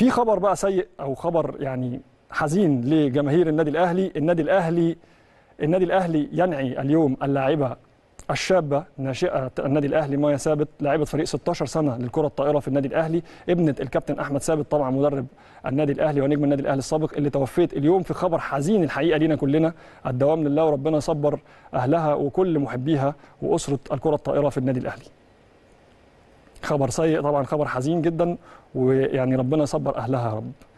في خبر بقى سيء او خبر يعني حزين لجماهير النادي الاهلي النادي الاهلي النادي الاهلي ينعي اليوم اللاعبه الشابه ناشئه النادي الاهلي مايا ثابت لاعبه فريق 16 سنه للكره الطائره في النادي الاهلي ابنه الكابتن احمد ثابت طبعا مدرب النادي الاهلي ونجم النادي الاهلي السابق اللي توفيت اليوم في خبر حزين الحقيقه لينا كلنا الدوام لله وربنا يصبر اهلها وكل محبيها واسره الكره الطائره في النادي الاهلي خبر سيء طبعا خبر حزين جدا ويعني ربنا يصبر اهلها يا رب